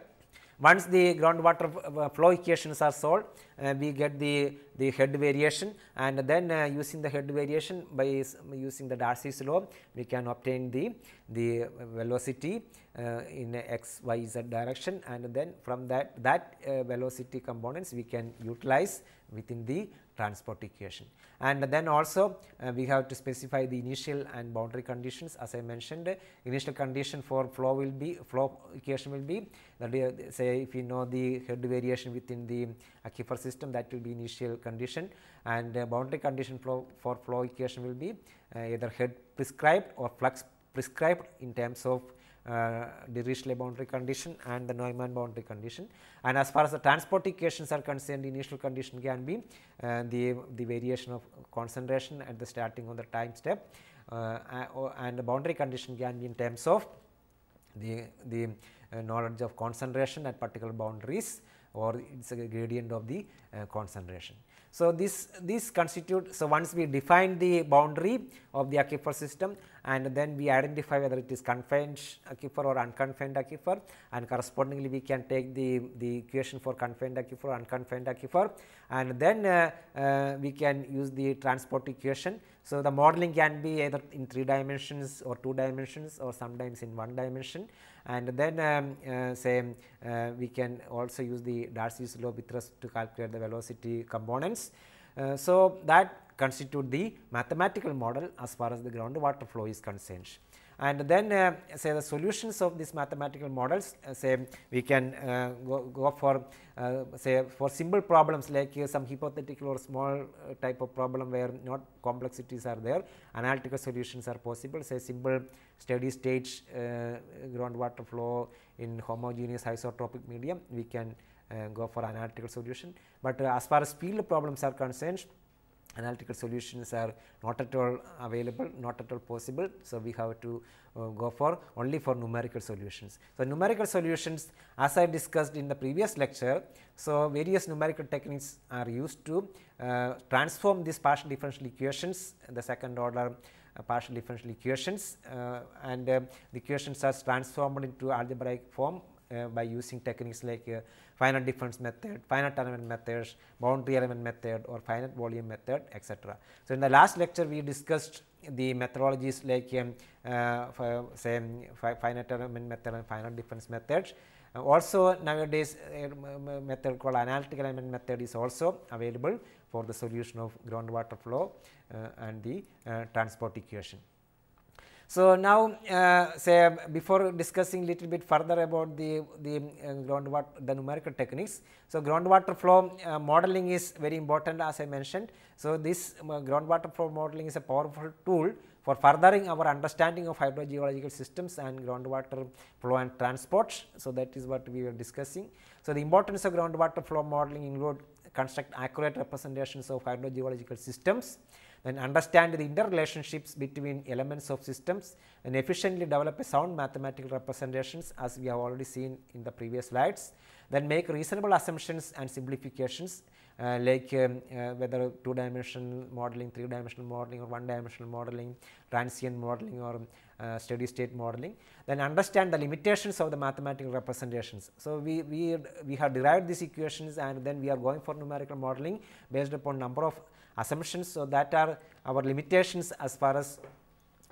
once the groundwater uh, uh, flow equations are solved, uh, we get the, the head variation and then uh, using the head variation by using the Darcy's law, we can obtain the, the velocity uh, in x, y, z direction and then from that, that uh, velocity components we can utilize within the transport equation. And then also uh, we have to specify the initial and boundary conditions as I mentioned initial condition for flow will be flow equation will be that is, uh, say if you know the head variation within the aquifer system that will be initial condition and uh, boundary condition flow for flow equation will be uh, either head prescribed or flux prescribed in terms of Dirichlet uh, boundary condition and the Neumann boundary condition. And as far as the transport equations are concerned, initial condition can be uh, the, the variation of concentration at the starting of the time step uh, and the boundary condition can be in terms of the, the knowledge of concentration at particular boundaries or it is a gradient of the concentration. So, this, this constitute, so once we define the boundary of the aquifer system and then we identify whether it is confined aquifer or unconfined aquifer and correspondingly we can take the, the equation for confined aquifer or unconfined aquifer and then uh, uh, we can use the transport equation. So, the modeling can be either in 3 dimensions or 2 dimensions or sometimes in 1 dimension and then um, uh, say uh, we can also use the Darcy's law with respect to calculate the velocity components. Uh, so, that constitute the mathematical model as far as the groundwater flow is concerned. And then uh, say the solutions of these mathematical models uh, say we can uh, go, go, for uh, say for simple problems like uh, some hypothetical or small type of problem where not complexities are there analytical solutions are possible say simple steady state groundwater flow in homogeneous isotropic medium we can go for analytical solution. But as far as field problems are concerned analytical solutions are not at all available, not at all possible. So, we have to uh, go for only for numerical solutions. So, numerical solutions as I discussed in the previous lecture, so various numerical techniques are used to uh, transform these partial differential equations, the second order uh, partial differential equations uh, and uh, the equations are transformed into algebraic form uh, by using techniques like finite difference method, finite element methods, boundary element method or finite volume method etc. So, in the last lecture we discussed the methodologies like um, uh, say finite element method and finite difference methods. Uh, also nowadays a uh, method called analytical element method is also available for the solution of groundwater flow uh, and the uh, transport equation. So, now uh, say before discussing little bit further about the, the uh, groundwater the numerical techniques. So, groundwater flow uh, modeling is very important as I mentioned. So, this uh, groundwater flow modeling is a powerful tool for furthering our understanding of hydrogeological systems and groundwater flow and transport. So, that is what we were discussing. So, the importance of groundwater flow modeling include construct accurate representations of hydrogeological systems then understand the interrelationships between elements of systems and efficiently develop a sound mathematical representations as we have already seen in the previous slides. Then make reasonable assumptions and simplifications uh, like um, uh, whether two dimensional modeling, three dimensional modeling or one dimensional modeling, transient modeling or um, uh, steady state modeling, then understand the limitations of the mathematical representations. So, we, we, we have derived these equations and then we are going for numerical modeling based upon number of assumptions. So, that are our limitations as far as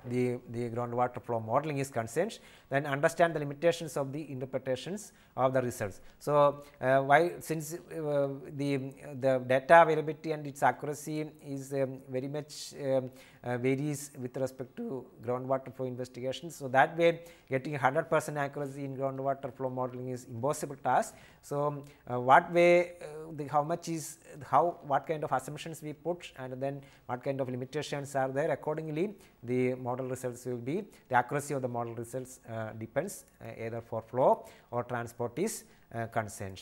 the, the groundwater flow modeling is concerned then understand the limitations of the interpretations of the results. So, uh, why since uh, the, the data availability and its accuracy is um, very much um, uh, varies with respect to groundwater flow investigations. So, that way getting 100 percent accuracy in groundwater flow modeling is impossible task. So, um, uh, what way uh, the how much is how what kind of assumptions we put and then what kind of limitations are there accordingly the model results will be the accuracy of the model results uh, uh, depends uh, either for flow or transport is uh, concerned.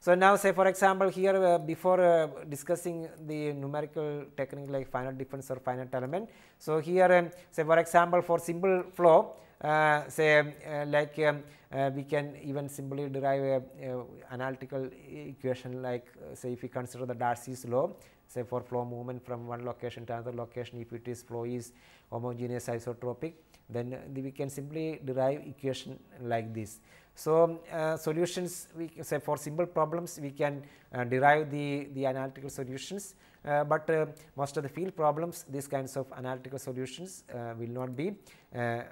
So, now say for example, here uh, before uh, discussing the numerical technique like finite difference or finite element. So, here um, say for example, for simple flow uh, say um, like um, we can even simply derive a, analytical equation like say if we consider the Darcy's law say for flow movement from one location to another location if it is flow is homogeneous isotropic then uh, we can simply derive equation like this. So, um, uh, solutions we say for simple problems we can uh, derive the, the analytical solutions, uh, but uh, most of the field problems these kinds of analytical solutions uh, will not be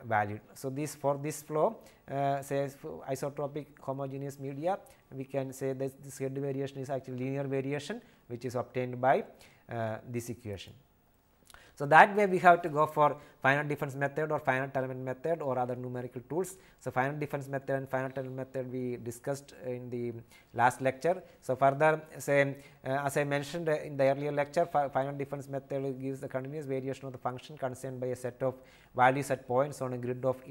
valid. So, this for this flow say isotropic homogeneous media we can say that this head variation is actually linear variation which is obtained by uh, this equation. So, that way we have to go for finite difference method or finite element method or other numerical tools. So, finite difference method and finite element method we discussed in the last lecture. So, further say uh, as I mentioned in the earlier lecture finite difference method gives the continuous variation of the function concerned by a set of values at points on a grid of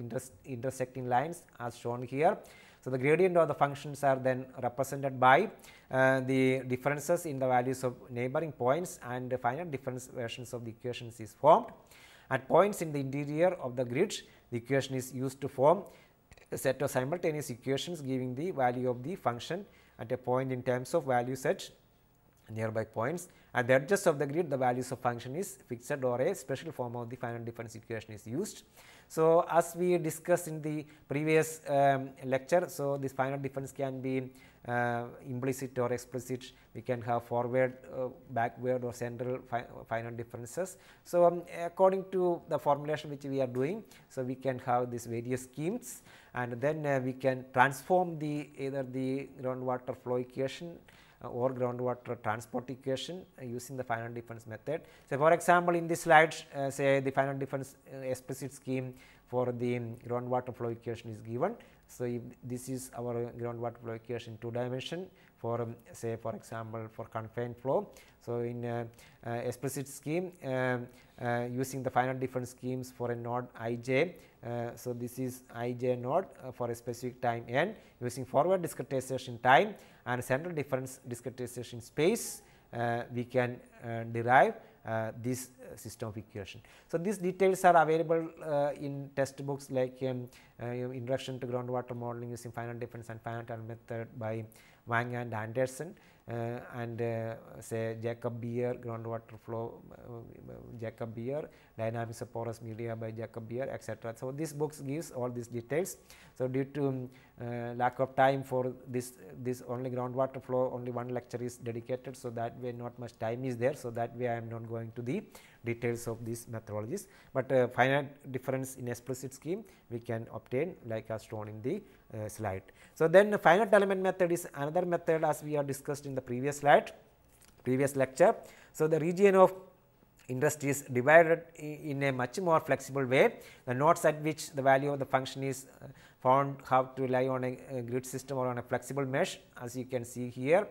intersecting lines as shown here. So, the gradient of the functions are then represented by uh, the differences in the values of neighboring points and the final difference versions of the equations is formed. At points in the interior of the grid, the equation is used to form a set of simultaneous equations giving the value of the function at a point in terms of value set nearby points. At the edges of the grid, the values of function is fixed or a special form of the final difference equation is used. So, as we discussed in the previous um, lecture, so this final difference can be uh, implicit or explicit, we can have forward, uh, backward or central fi final differences. So, um, according to the formulation which we are doing, so we can have these various schemes and then uh, we can transform the either the groundwater flow equation or groundwater transport equation using the final difference method. So, for example, in this slide uh, say the final difference uh, explicit scheme for the um, groundwater flow equation is given. So, if this is our groundwater flow equation two dimension for um, say for example, for confined flow. So, in uh, uh, explicit scheme um, uh, using the finite difference schemes for a node i j. Uh, so, this is i j node uh, for a specific time n using forward discretization time and central difference discretization space uh, we can derive uh, this uh, system of equation. So, these details are available uh, in textbooks books like um, uh, Introduction to Groundwater Modeling using finite difference and finite element method by Wang and Anderson. Uh, and uh, say Jacob Beer, groundwater flow uh, Jacob Beer, dynamics of porous media by Jacob Beer, etc. So, this book gives all these details. So, due to um, lack of time for this, this only groundwater flow, only one lecture is dedicated. So, that way not much time is there. So, that way I am not going to the details of these methodologies, but uh, finite difference in explicit scheme we can obtain like as shown in the uh, slide. So, then the finite element method is another method as we have discussed in the previous slide, previous lecture. So, the region of interest is divided in a much more flexible way. The nodes at which the value of the function is uh, found have to rely on a, a grid system or on a flexible mesh as you can see here.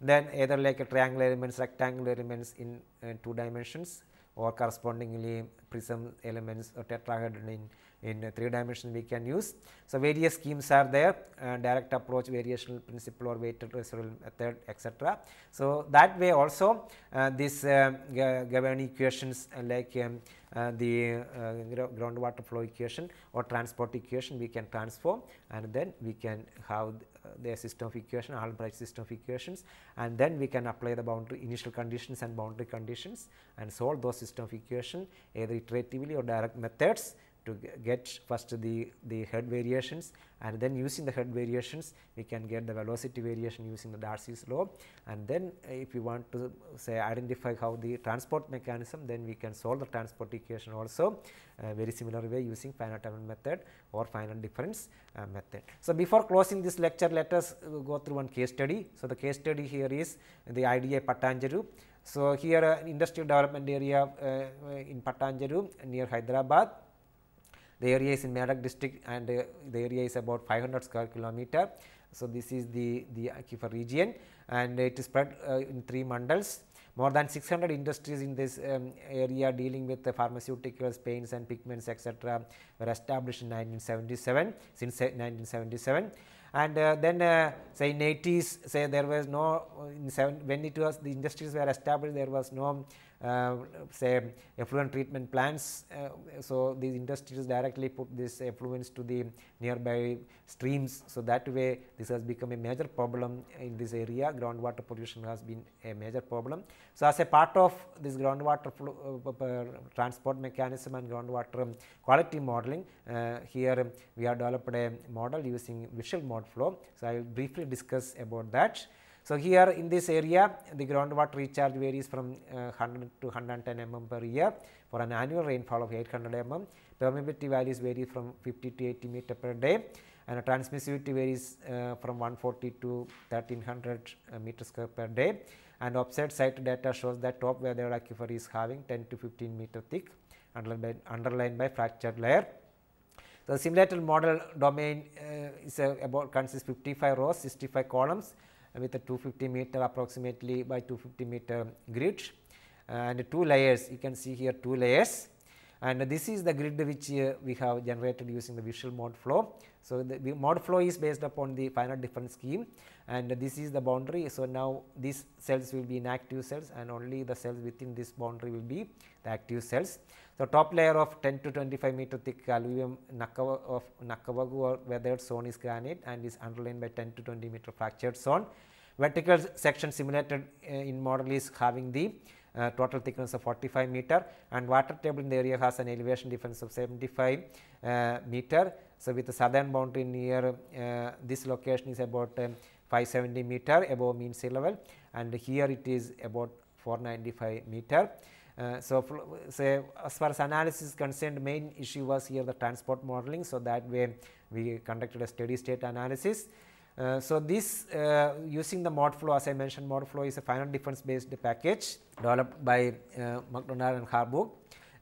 Then either like a triangular elements, rectangular elements in uh, two dimensions or correspondingly prism elements or uh, tetrahedron in, in uh, 3 dimension we can use. So, various schemes are there uh, direct approach variational principle or weighted residual method etc. So, that way also uh, these uh, Gavin equations like um, the groundwater flow equation or transport equation we can transform and then we can have the system of equation Albrecht system of equations and then we can apply the boundary initial conditions and boundary conditions and solve those system of equation either iteratively or direct methods to get first the, the head variations and then using the head variations we can get the velocity variation using the Darcy's law and then uh, if you want to uh, say identify how the transport mechanism then we can solve the transport equation also uh, very similar way using finite element method or finite difference uh, method. So, before closing this lecture let us uh, go through one case study. So, the case study here is the IDA Patanjaru. So, here uh, industrial development area in Patanjaru near Hyderabad the area is in Medak district and uh, the area is about 500 square kilometer. So, this is the, the aquifer region and it is spread uh, in three mandals. More than 600 industries in this um, area dealing with the pharmaceuticals, paints and pigments etc. were established in 1977 since 1977 uh, and uh, then uh, say in 80s say there was no uh, in seven, when it was the industries were established there was no uh, say effluent treatment plants. Uh, so, these industries directly put this effluents to the nearby streams. So, that way this has become a major problem in this area groundwater pollution has been a major problem. So, as a part of this groundwater uh, transport mechanism and groundwater quality modeling, here we have developed a model using visual mode flow. So, I will briefly discuss about that. So, here in this area the groundwater recharge varies from uh, 100 to 110 mm per year for an annual rainfall of 800 mm. Permeability values vary from 50 to 80 meter per day and transmissivity varies uh, from 140 to 1300 uh, meter square per day and offset site data shows that top weathered aquifer is having 10 to 15 meter thick underlined by, underlined by fractured layer. The simulated model domain uh, is uh, about consists 55 rows, 65 columns with a 250 meter approximately by 250 meter grid and two layers you can see here two layers and this is the grid which uh, we have generated using the visual mode flow. So, the mode flow is based upon the finite difference scheme and this is the boundary. So, now these cells will be inactive cells and only the cells within this boundary will be the active cells. So, top layer of 10 to 25 meter thick alluvium Nakawa of Nakavagu or weathered zone is granite and is underlain by 10 to 20 meter fractured zone Vertical section simulated uh, in model is having the uh, total thickness of 45 meter and water table in the area has an elevation difference of 75 uh, meter. So, with the southern boundary near uh, this location is about um, 570 meter above mean sea level and here it is about 495 meter. Uh, so, say as far as analysis is concerned main issue was here the transport modeling. So, that way we conducted a steady state analysis uh, so, this uh, using the mod flow as I mentioned mod flow is a finite difference based package developed by uh, McDonald and Harburg.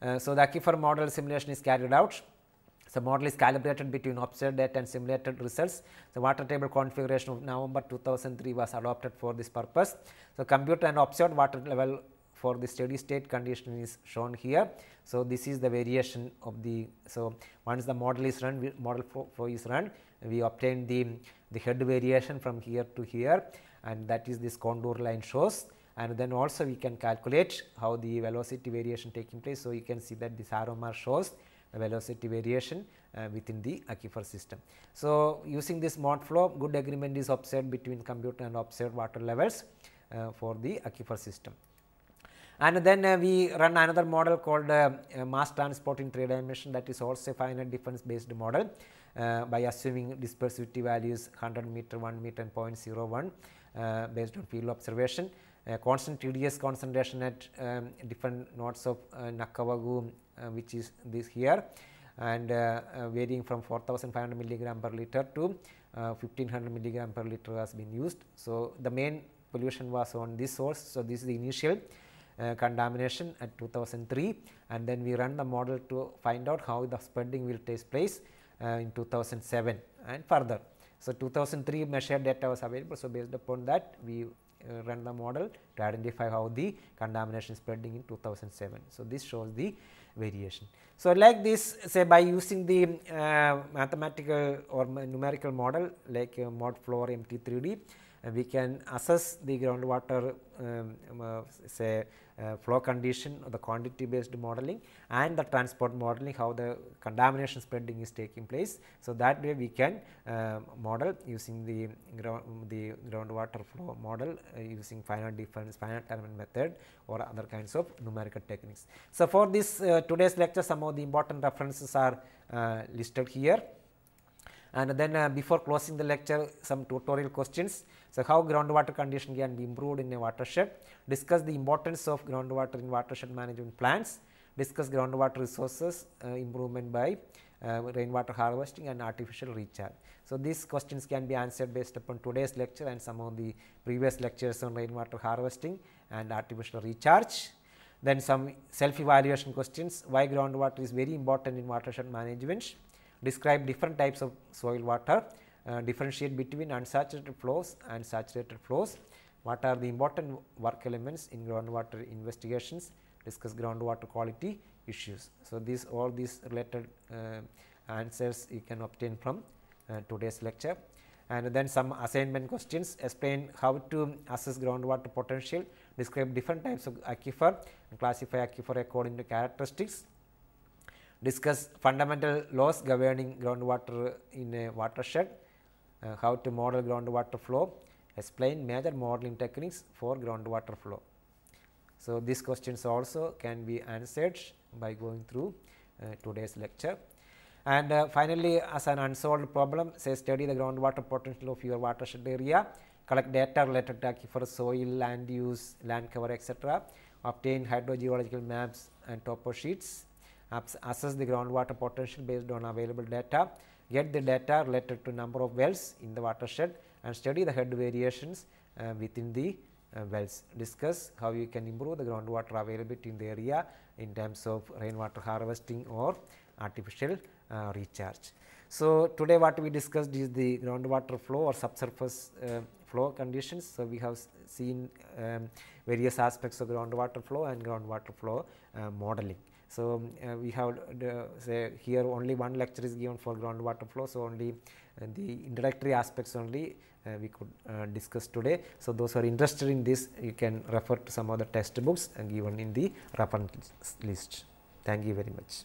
Uh, so, the aquifer model simulation is carried out. So, model is calibrated between observed data and simulated results. The water table configuration of November 2003 was adopted for this purpose. So, compute and observed water level for the steady state condition is shown here. So, this is the variation of the, so once the model is run, model flow, flow is run, we obtain the, the head variation from here to here and that is this contour line shows and then also we can calculate how the velocity variation taking place. So, you can see that this mark shows the velocity variation uh, within the aquifer system. So, using this mod flow good agreement is observed between computer and observed water levels uh, for the aquifer system. And then uh, we run another model called uh, uh, mass transport in three dimension that is also a finite difference based model. Uh, by assuming dispersivity values 100 meter, 1 meter and 0.01 uh, based on field observation. Uh, constant TDS concentration at um, different nodes of Nakawagu which is this here and varying from 4500 milligram per liter to 1500 milligram per liter has been used. So, the main pollution was on this source. So, this is the initial uh, contamination at 2003 and then we run the model to find out how the spreading will take place uh, in 2007 and further. So, 2003 measured data was available. So, based upon that we uh, run the model to identify how the contamination spreading in 2007. So, this shows the variation. So, like this say by using the uh, mathematical or numerical model like uh, mod floor MT3D, uh, we can assess the groundwater um, um uh, say uh, flow condition the quantity based modeling and the transport modeling how the contamination spreading is taking place. So, that way we can um, model using the, ground, the groundwater flow model using finite difference finite element method or other kinds of numerical techniques. So, for this today's lecture some of the important references are listed here. And then uh, before closing the lecture, some tutorial questions. So, how groundwater condition can be improved in a watershed, discuss the importance of groundwater in watershed management plans, discuss groundwater resources uh, improvement by uh, rainwater harvesting and artificial recharge. So, these questions can be answered based upon today's lecture and some of the previous lectures on rainwater harvesting and artificial recharge. Then some self evaluation questions why groundwater is very important in watershed management, describe different types of soil water, uh, differentiate between unsaturated flows and saturated flows. What are the important work elements in groundwater investigations? Discuss groundwater quality issues. So, these all these related uh, answers you can obtain from uh, today's lecture. And then some assignment questions explain how to assess groundwater potential, describe different types of aquifer, classify aquifer according to characteristics, discuss fundamental laws governing groundwater in a watershed, uh, how to model groundwater flow, explain major modeling techniques for groundwater flow. So, these questions also can be answered by going through uh, today's lecture. And uh, finally, as an unsolved problem, say study the groundwater potential of your watershed area, collect data related to aquifer, soil, land use, land cover, etc., obtain hydrogeological maps and topo sheets, assess the groundwater potential based on available data, get the data related to number of wells in the watershed and study the head variations uh, within the uh, wells. Discuss how you can improve the groundwater availability in the area in terms of rainwater harvesting or artificial uh, recharge. So, today what we discussed is the groundwater flow or subsurface uh, flow conditions. So, we have seen um, various aspects of groundwater flow and groundwater flow uh, modeling. So, um, uh, we have the, say here only one lecture is given for groundwater flow. So, only uh, the introductory aspects only uh, we could uh, discuss today. So, those who are interested in this you can refer to some of the test books uh, given in the reference list. Thank you very much.